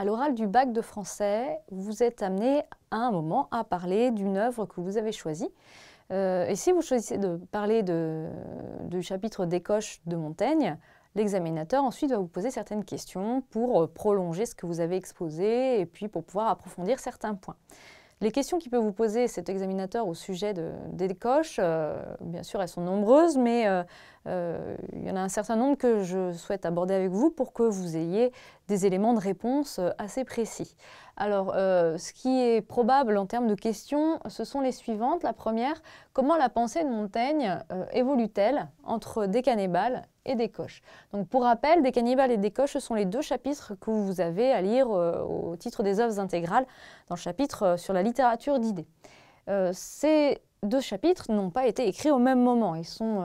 À l'oral du bac de français, vous êtes amené à un moment à parler d'une œuvre que vous avez choisie. Euh, et si vous choisissez de parler du chapitre d'Écoche de Montaigne, l'examinateur ensuite va vous poser certaines questions pour euh, prolonger ce que vous avez exposé et puis pour pouvoir approfondir certains points. Les questions qui peut vous poser cet examinateur au sujet des décoches, euh, bien sûr, elles sont nombreuses, mais euh, euh, il y en a un certain nombre que je souhaite aborder avec vous pour que vous ayez des éléments de réponse assez précis. Alors, euh, ce qui est probable en termes de questions, ce sont les suivantes. La première, comment la pensée de Montaigne euh, évolue-t-elle entre des cannibales et des coches Donc, pour rappel, des cannibales et des coches, ce sont les deux chapitres que vous avez à lire euh, au titre des œuvres intégrales dans le chapitre sur la littérature d'idées. ces deux chapitres n'ont pas été écrits au même moment. Ils sont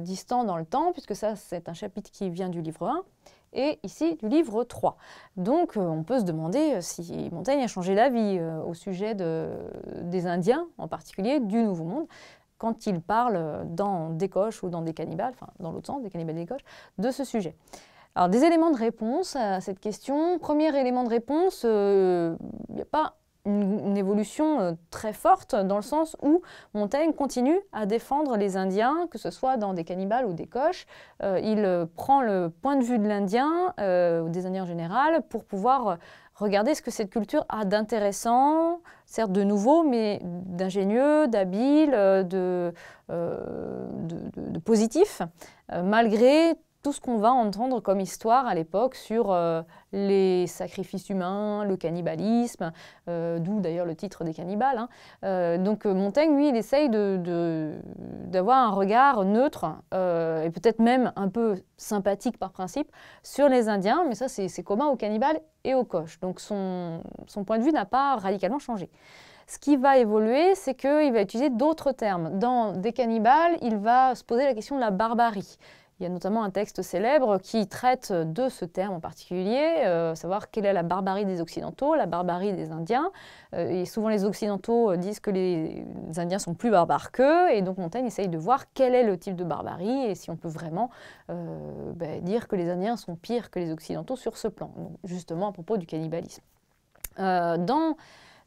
distants dans le temps, puisque ça, c'est un chapitre qui vient du livre 1 et ici du livre 3. Donc euh, on peut se demander euh, si Montaigne a changé d'avis euh, au sujet des Indiens, en particulier du Nouveau Monde, quand il parle dans Des Coches ou dans Des Cannibales, enfin dans l'autre sens, Des Cannibales et des Coches, de ce sujet. Alors des éléments de réponse à cette question. Premier élément de réponse, il n'y a pas une, évolution euh, très forte dans le sens où Montaigne continue à défendre les Indiens, que ce soit dans des cannibales ou des coches. Euh, il euh, prend le point de vue de l'Indien, des Indiens en général, pour pouvoir regarder ce que cette culture a d'intéressant, certes de nouveau, mais d'ingénieux, d'habile, de, de, positif, malgré tout ce qu'on va entendre comme histoire à l'époque sur euh, les sacrifices humains, le cannibalisme, euh, d'où d'ailleurs le titre des cannibales. Hein. Euh, donc Montaigne, lui, il essaye d'avoir un regard neutre et peut-être même un peu sympathique par principe sur les Indiens, mais ça c'est commun aux cannibales et aux coches. Donc son point de vue n'a pas radicalement changé. Ce qui va évoluer, c'est qu'il va utiliser d'autres termes. Dans Des cannibales, il va se poser la question de la barbarie. Il y a notamment un texte célèbre qui traite de ce terme en particulier, euh, savoir quelle est la barbarie des Occidentaux, la barbarie des Indiens. Euh, et souvent les Occidentaux euh, disent que les, Indiens sont plus barbares qu'eux, et donc Montaigne essaye de voir quel est le type de barbarie et si on peut vraiment ben, dire que les Indiens sont pires que les Occidentaux sur ce plan, justement à propos du cannibalisme. dans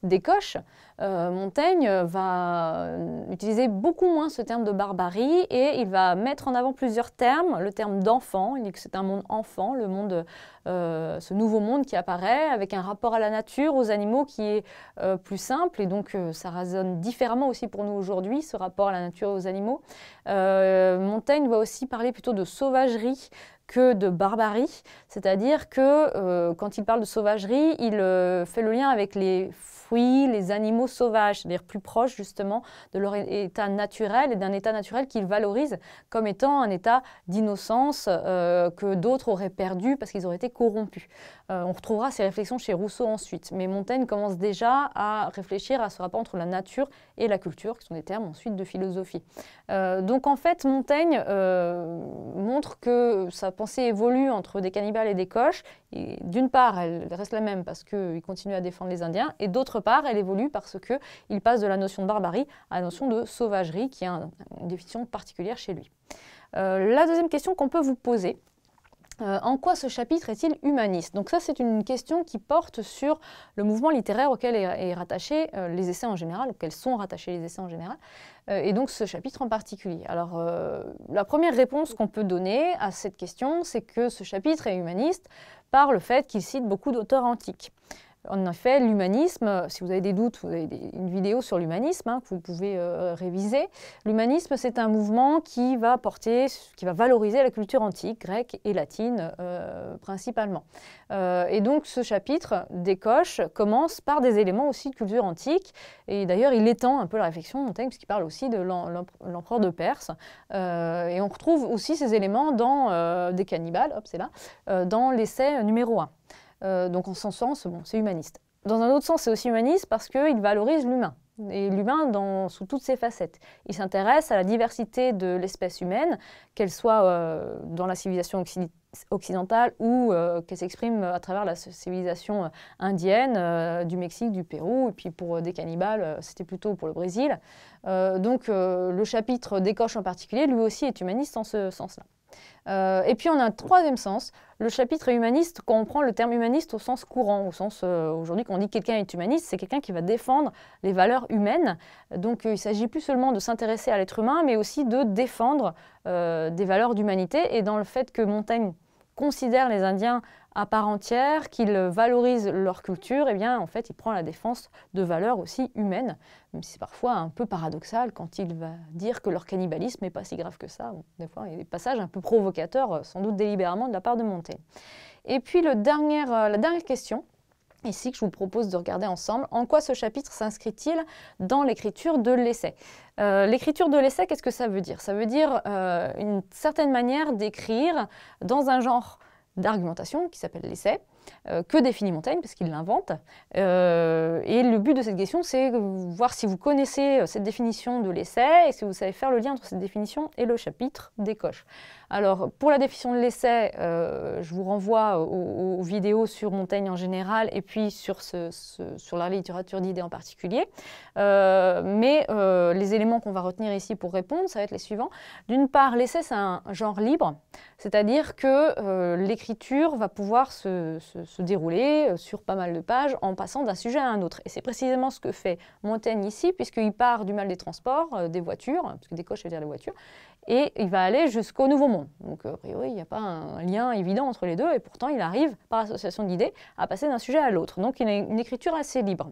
décoche, euh, Montaigne va utiliser beaucoup moins ce terme de barbarie et il va mettre en avant plusieurs termes. Le terme d'enfant, il dit que c'est un monde enfant, le monde, euh, ce nouveau monde qui apparaît avec un rapport à la nature, aux animaux qui est euh, plus simple et donc ça résonne différemment aussi pour nous aujourd'hui, ce rapport à la nature, aux animaux. Montaigne va aussi parler plutôt de sauvagerie, que de barbarie, c'est-à-dire que euh, quand il parle de sauvagerie, il euh, fait le lien avec les fruits, les animaux sauvages, c'est-à-dire plus proches justement de leur état naturel et d'un état naturel qu'il valorise comme étant un état d'innocence euh, que d'autres auraient perdu parce qu'ils auraient été corrompus. on retrouvera ces réflexions chez Rousseau ensuite, mais Montaigne commence déjà à réfléchir à ce rapport entre la nature et la culture, qui sont des termes ensuite de philosophie. donc en fait, Montaigne montre que sa pensée évolue entre des cannibales et des coches. D'une part, elle reste la même parce qu'il continue à défendre les Indiens, et d'autre part, elle évolue parce qu'il passe de la notion de barbarie à la notion de sauvagerie, qui est une définition particulière chez lui. Euh, la deuxième question qu'on peut vous poser, euh, en quoi ce chapitre est-il humaniste Donc ça, c'est une question qui porte sur le mouvement littéraire auquel est, rattaché euh, les essais en général, auxquels sont rattachés les essais en général, euh, et donc ce chapitre en particulier. Alors, la première réponse qu'on peut donner à cette question, c'est que ce chapitre est humaniste par le fait qu'il cite beaucoup d'auteurs antiques. En effet, l'humanisme, si vous avez des doutes, vous avez une vidéo sur l'humanisme hein, que vous pouvez euh, réviser. L'humanisme, c'est un mouvement qui va porter, qui va valoriser la culture antique, grecque et latine euh, principalement. Euh, et donc, ce chapitre d'Écoche commence par des éléments aussi de culture antique. Et d'ailleurs, il étend un peu la réflexion de Montaigne, puisqu'il parle aussi de l'empereur de Perse. et on retrouve aussi ces éléments dans Des cannibales, hop, c'est là, dans l'essai numéro 1. Euh, donc en son sens, c'est humaniste. Dans un autre sens, c'est aussi humaniste parce qu'il valorise l'humain et l'humain sous toutes ses facettes. Il s'intéresse à la diversité de l'espèce humaine, qu'elle soit euh, dans la civilisation occidentale ou euh, qu'elle s'exprime à travers la civilisation indienne, du Mexique, du Pérou, et puis pour des cannibales, c'était plutôt pour le Brésil. donc le chapitre des coches en particulier, lui aussi, est humaniste en ce sens-là. Euh, et puis on a un troisième sens, le chapitre humaniste, quand on prend le terme humaniste au sens courant, au sens euh, aujourd'hui quand on dit quelqu'un est humaniste, c'est quelqu'un qui va défendre les valeurs humaines. Donc euh, il s'agit plus seulement de s'intéresser à l'être humain, mais aussi de défendre des valeurs d'humanité. Et dans le fait que Montaigne considère les Indiens à part entière, qu'ils valorisent leur culture, eh bien, en fait, il prend la défense de valeurs aussi humaines, même si c'est parfois un peu paradoxal quand il va dire que leur cannibalisme n'est pas si grave que ça. des fois, il y a des passages un peu provocateurs, euh, sans doute délibérément, de la part de Montaigne. Et puis, le euh, la dernière question, ici que je vous propose de regarder ensemble. En quoi ce chapitre s'inscrit-il dans l'écriture de l'essai euh, L'écriture de l'essai, qu'est-ce que ça veut dire Ça veut dire une certaine manière d'écrire dans un genre d'argumentation qui s'appelle l'essai. Euh, que définit Montaigne, parce qu'il l'invente. Euh, et le but de cette question, c'est voir si vous connaissez euh, cette définition de l'essai et si vous savez faire le lien entre cette définition et le chapitre des coches. Alors, pour la définition de l'essai, euh, je vous renvoie aux, vidéos sur Montaigne en général et puis sur, la littérature d'idées en particulier. Euh, mais euh, les éléments qu'on va retenir ici pour répondre, ça va être les suivants. D'une part, l'essai, c'est un genre libre, c'est-à-dire que l'écriture va pouvoir se, dérouler sur pas mal de pages en passant d'un sujet à un autre. Et c'est précisément ce que fait Montaigne ici, puisqu'il part du mal des transports, des voitures, parce que des coches, ça dire des voitures, et il va aller jusqu'au Nouveau Monde. Donc, a priori, il n'y a pas un lien évident entre les deux, et pourtant, il arrive, par association d'idées, à passer d'un sujet à l'autre. Donc, il a une écriture assez libre.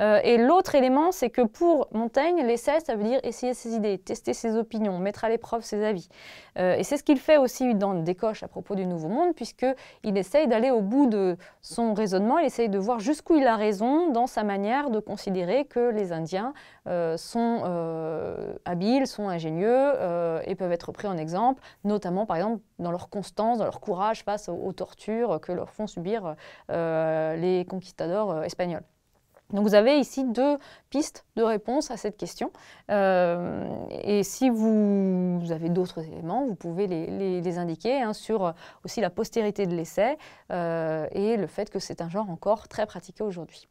Euh, et l'autre élément, c'est que pour Montaigne, l'essai, ça veut dire essayer ses idées, tester ses opinions, mettre à l'épreuve ses avis. Euh, et c'est ce qu'il fait aussi dans Décoche à propos du Nouveau Monde, puisqu'il essaye d'aller au bout de son raisonnement, il essaye de voir jusqu'où il a raison dans sa manière de considérer que les Indiens euh, sont euh, habiles, sont ingénieux euh, et peuvent être pris en exemple, notamment par exemple dans leur constance, dans leur courage face aux, tortures que leur font subir les conquistadors espagnols. Donc vous avez ici deux pistes de réponse à cette question. et si vous, avez d'autres éléments, vous pouvez les, indiquer hein, sur aussi la postérité de l'essai et le fait que c'est un genre encore très pratiqué aujourd'hui.